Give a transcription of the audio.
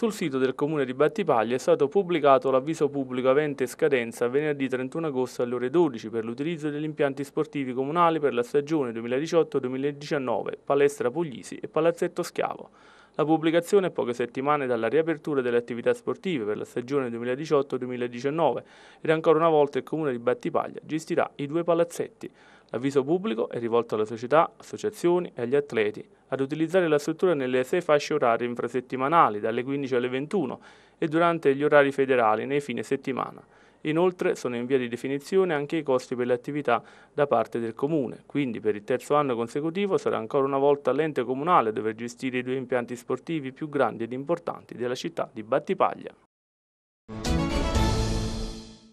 Sul sito del comune di Battipaglia è stato pubblicato l'avviso pubblico avente scadenza venerdì 31 agosto alle ore 12 per l'utilizzo degli impianti sportivi comunali per la stagione 2018-2019, Palestra Puglisi e Palazzetto Schiavo. La pubblicazione è poche settimane dalla riapertura delle attività sportive per la stagione 2018-2019 ed ancora una volta il comune di Battipaglia gestirà i due palazzetti. L'avviso pubblico è rivolto alla società, associazioni e agli atleti ad utilizzare la struttura nelle sei fasce orarie infrasettimanali dalle 15 alle 21 e durante gli orari federali nei fine settimana. Inoltre sono in via di definizione anche i costi per le attività da parte del Comune, quindi per il terzo anno consecutivo sarà ancora una volta l'ente comunale a dover gestire i due impianti sportivi più grandi ed importanti della città di Battipaglia.